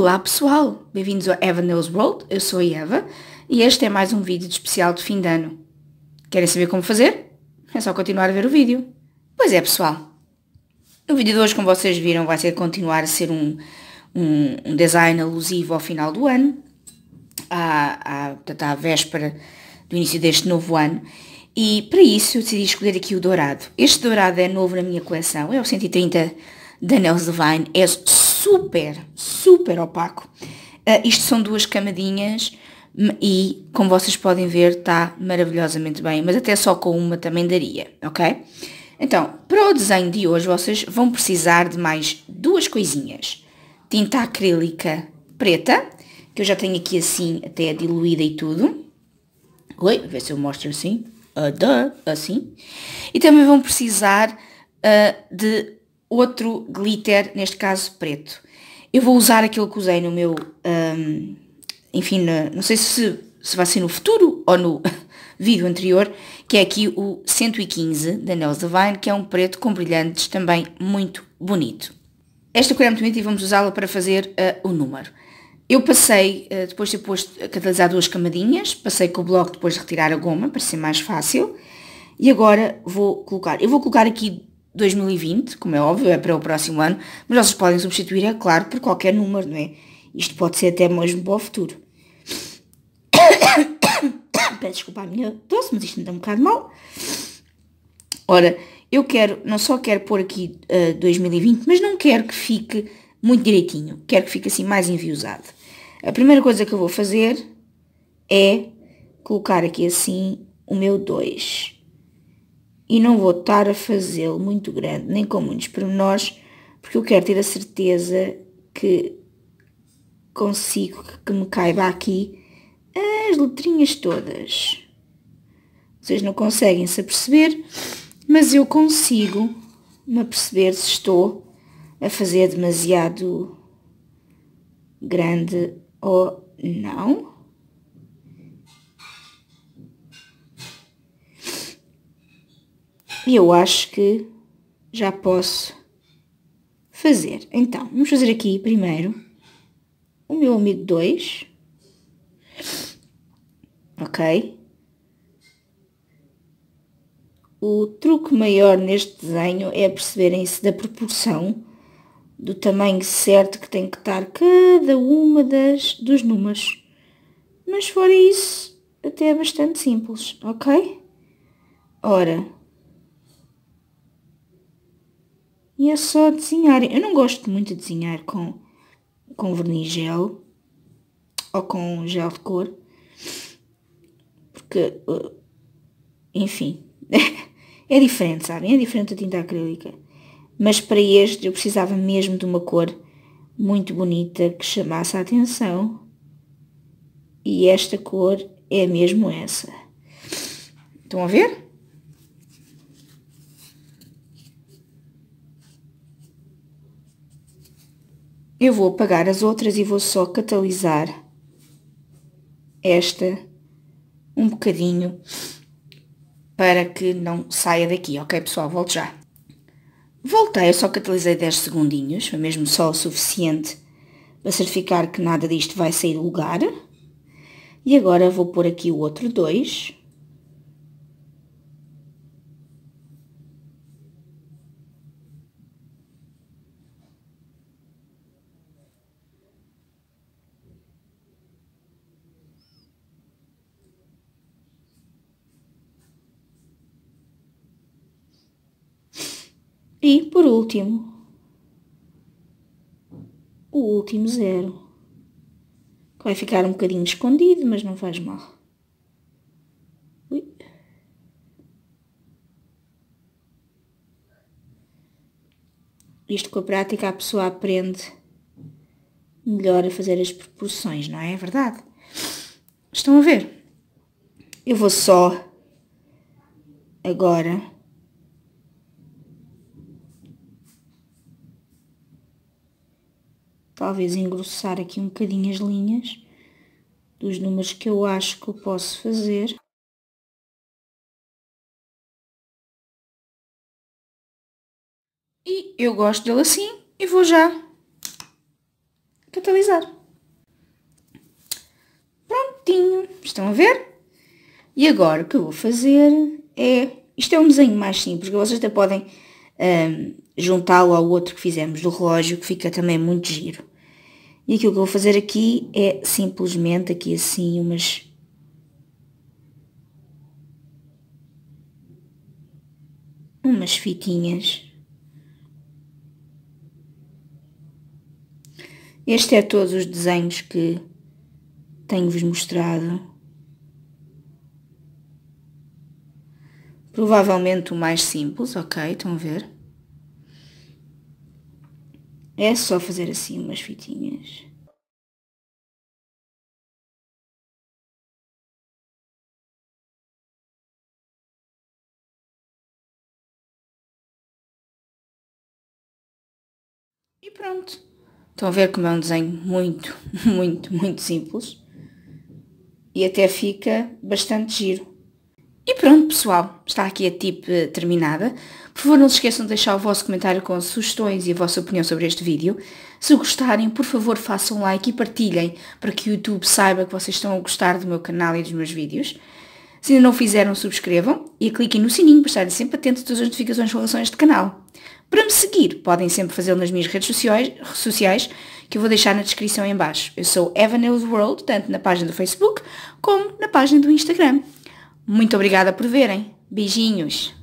Olá pessoal, bem-vindos ao Eva Nails World, eu sou a Eva e este é mais um vídeo de especial de fim de ano. Querem saber como fazer? É só continuar a ver o vídeo. Pois é pessoal, o vídeo de hoje como vocês viram vai ser continuar a ser um, um, um design alusivo ao final do ano, à, à, à véspera do início deste novo ano e para isso eu decidi escolher aqui o dourado. Este dourado é novo na minha coleção, é o 130 da Nails Divine, é super, super opaco. Uh, isto são duas camadinhas hum, e, como vocês podem ver, está maravilhosamente bem, mas até só com uma também daria, ok? Então, para o desenho de hoje, vocês vão precisar de mais duas coisinhas. Tinta acrílica preta, que eu já tenho aqui assim, até diluída e tudo. Oi, ver se eu mostro assim. Uh, duh, assim. E também vão precisar uh, de outro glitter, neste caso preto. Eu vou usar aquele que usei no meu, um, enfim, não sei se, se vai ser no futuro ou no vídeo anterior, que é aqui o 115 da Nels Divine, que é um preto com brilhantes também muito bonito. Esta cor é muito bonita e vamos usá-la para fazer uh, o número. Eu passei, uh, depois de ter posto, catalisar duas camadinhas, passei com o bloco depois de retirar a goma, para ser mais fácil, e agora vou colocar, eu vou colocar aqui 2020, como é óbvio, é para o próximo ano, mas vocês podem substituir, é claro, por qualquer número, não é? Isto pode ser até mesmo para o futuro. Peço desculpa a minha tosse, mas isto me dá um bocado mal. Ora, eu quero, não só quero pôr aqui uh, eh, 2020, mas não quero que fique muito direitinho. Quero que fique assim mais enviosado. A primeira coisa que eu vou fazer é colocar aqui assim o meu 2 e não vou estar a fazê-lo muito grande, nem com muitos pormenores, porque eu quero ter a certeza que consigo que me caiba aqui as letrinhas todas. Vocês não conseguem se aperceber, mas eu consigo me aperceber se estou a fazer demasiado grande ou não. E eu acho que já posso fazer. Então, vamos fazer aqui primeiro o meu amigo 2. Ok? O truque maior neste desenho é perceberem-se da proporção do tamanho certo que tem que estar cada uma das dos números. Mas fora isso, até é bastante simples, ok? Ora, E é só desenhar. Eu não gosto muito de desenhar com, com verniz gel ou com gel de cor. Porque, eh, enfim, é diferente, sabem? É diferente da tinta acrílica. Mas para este eu precisava mesmo de uma cor muito bonita que chamasse a atenção. E esta cor é mesmo essa. Estão a ver? Eu vou apagar as outras e vou só catalisar esta um bocadinho para que não saia daqui. Ok, pessoal? Volto já. Voltei, eu só catalisei 10 segundinhos, foi mesmo só o suficiente para certificar que nada disto vai sair do lugar. E agora vou pôr aqui o outro 2. E, por último, o último zero, que vai ficar um bocadinho escondido, mas não faz mal. Isto com a prática a pessoa aprende melhor a fazer as proporções, não é? É verdade. Estão a ver? Eu vou só agora talvez engrossar aqui um bocadinho as linhas dos números que eu acho que eu posso fazer. E eu gosto dele assim e vou já catalisar. Prontinho, estão a ver? E agora o que eu vou fazer é... Isto é um desenho mais simples, que vocês até podem hum, juntá-lo ao outro que fizemos do relógio, que fica também muito giro. E aquilo que eu vou fazer aqui é simplesmente aqui assim umas... Umas fitinhas. Este é todos os desenhos que tenho-vos mostrado. Provavelmente o mais simples, ok? Estão a ver? É só fazer assim umas fitinhas. E pronto. Estão a ver como é um desenho muito, muito, muito simples. E até fica bastante giro. E pronto, pessoal, está aqui a tip eh, terminada. Por favor, não se esqueçam de deixar o vosso comentário com sugestões e a vossa opinião sobre este vídeo. Se gostarem, por favor, façam like e partilhem para que o YouTube saiba que vocês estão a gostar do meu canal e dos meus vídeos. Se ainda não fizeram, subscrevam e cliquem no sininho para estarem sempre atentos a todas as notificações relações este canal. Para me seguir, podem sempre fazê-lo nas minhas redes sociais, que eu vou deixar na descrição em baixo. Eu sou Evan World, tanto na página do Facebook como na página do Instagram. Muito obrigada por verem. Beijinhos!